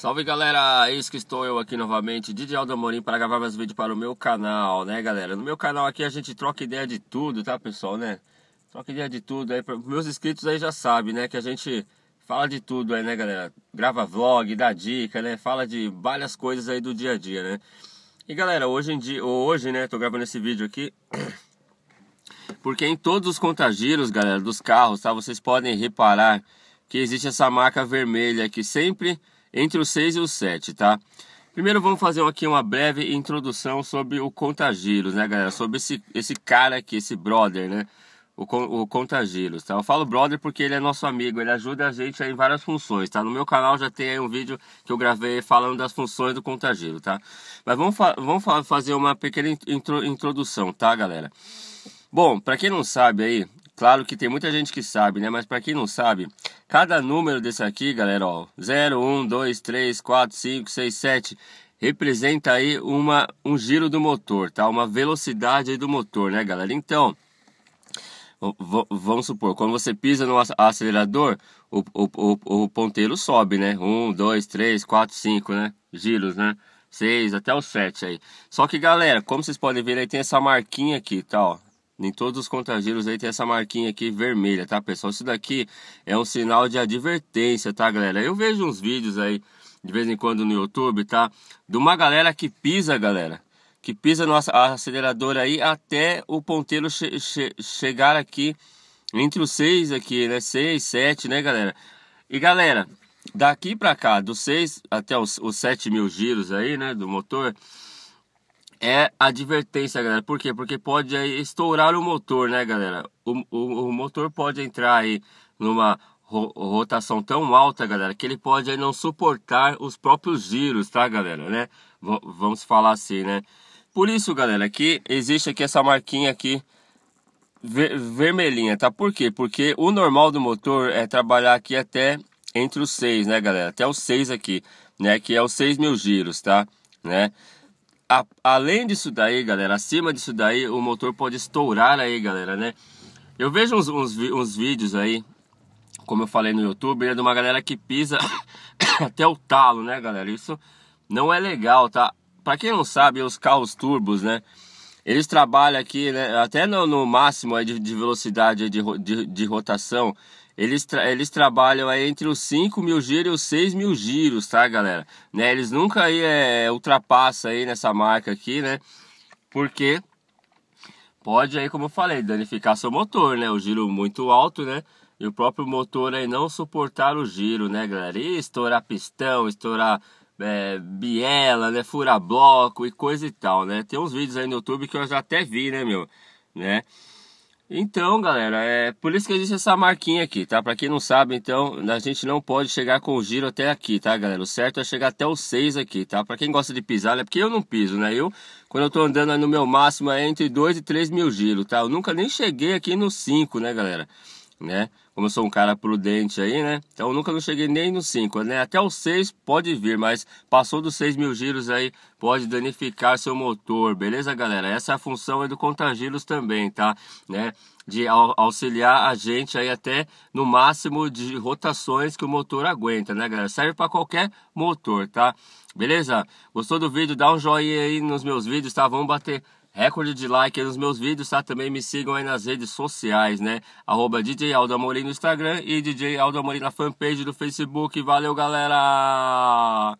Salve galera, eis que estou eu aqui novamente, Didi Aldo Amorim, para gravar mais um vídeo para o meu canal, né galera? No meu canal aqui a gente troca ideia de tudo, tá pessoal, né? Troca ideia de tudo aí, meus inscritos aí já sabem, né? Que a gente fala de tudo aí, né galera? Grava vlog, dá dica, né? Fala de várias coisas aí do dia a dia, né? E galera, hoje em dia, hoje, né, tô gravando esse vídeo aqui... Porque em todos os contagiros, galera, dos carros, tá? Vocês podem reparar que existe essa marca vermelha que sempre entre o 6 e o 7, tá? Primeiro vamos fazer aqui uma breve introdução sobre o Contagiros, né, galera? Sobre esse, esse cara aqui, esse brother, né? O, o Contagiros, tá? Eu falo brother porque ele é nosso amigo, ele ajuda a gente em várias funções, tá? No meu canal já tem aí um vídeo que eu gravei falando das funções do Contagiro, tá? Mas vamos, fa vamos fa fazer uma pequena intro introdução, tá, galera? Bom, para quem não sabe aí, claro que tem muita gente que sabe, né? Mas para quem não sabe, Cada número desse aqui, galera, ó, 0, 1, 2, 3, 4, 5, 6, 7, representa aí uma, um giro do motor, tá? Uma velocidade aí do motor, né, galera? Então, vamos supor, quando você pisa no acelerador, o, o, o, o ponteiro sobe, né? 1, 2, 3, 4, 5, né? Giros, né? 6 até o 7 aí. Só que, galera, como vocês podem ver, aí tem essa marquinha aqui, tá? Ó, em todos os contageiros aí tem essa marquinha aqui vermelha, tá, pessoal? Isso daqui é um sinal de advertência, tá, galera? Eu vejo uns vídeos aí de vez em quando no YouTube, tá? De uma galera que pisa, galera. Que pisa no acelerador aí até o ponteiro che che chegar aqui entre os seis aqui, né? Seis, sete, né, galera? E galera, daqui pra cá, dos seis até os, os sete mil giros aí, né, do motor é advertência, galera. Por quê? Porque pode estourar o motor, né, galera? O, o, o motor pode entrar aí numa rotação tão alta, galera, que ele pode aí não suportar os próprios giros, tá, galera, né? V vamos falar assim, né? Por isso, galera, que existe aqui essa marquinha aqui ver vermelhinha, tá? Por quê? Porque o normal do motor é trabalhar aqui até entre os 6, né, galera? Até os 6 aqui, né? Que é os 6 mil giros, tá? Né? a, além disso daí, galera, acima disso daí, o motor pode estourar aí, galera, né? Eu vejo uns, uns, uns vídeos aí, como eu falei no YouTube, é de uma galera que pisa até o talo, né, galera? Isso não é legal, tá? Pra quem não sabe, os carros turbos, né? Eles trabalham aqui, né, até no, no máximo de, de velocidade de, de, de rotação, eles, tra eles trabalham aí entre os 5 mil giros e os 6 mil giros, tá, galera? Né, eles nunca aí, é, ultrapassam aí nessa marca aqui, né? Porque pode aí, como eu falei, danificar seu motor, né? O giro muito alto, né? E o próprio motor aí não suportar o giro, né, galera? E estourar pistão, estourar é, biela, né? Fura bloco e coisa e tal, né? Tem uns vídeos aí no YouTube que eu já até vi, né, meu? Né? Então, galera, é por isso que existe essa marquinha aqui, tá? Para quem não sabe, então, a gente não pode chegar com o giro até aqui, tá, galera? O certo é chegar até o 6 aqui, tá? Para quem gosta de pisar, é né? porque eu não piso, né? Eu, quando eu tô andando no meu máximo, é entre 2 e 3 mil giros, tá? Eu nunca nem cheguei aqui no 5, né, galera? né? Como eu sou um cara prudente aí, né? Então eu nunca não cheguei nem no 5, né? Até o 6 pode vir, mas passou dos 6 mil giros aí, pode danificar seu motor, beleza, galera? Essa é a função aí do contagiros também, tá? Né? De auxiliar a gente aí até no máximo de rotações que o motor aguenta, né, galera? Serve para qualquer motor, tá? Beleza? Gostou do vídeo? Dá um joinha aí nos meus vídeos, tá? Vamos bater Recorde de like nos meus vídeos, tá? Também me sigam aí nas redes sociais, né? Arroba DJ Aldo Amorim no Instagram e DJ Aldo Amorim na fanpage do Facebook. Valeu, galera!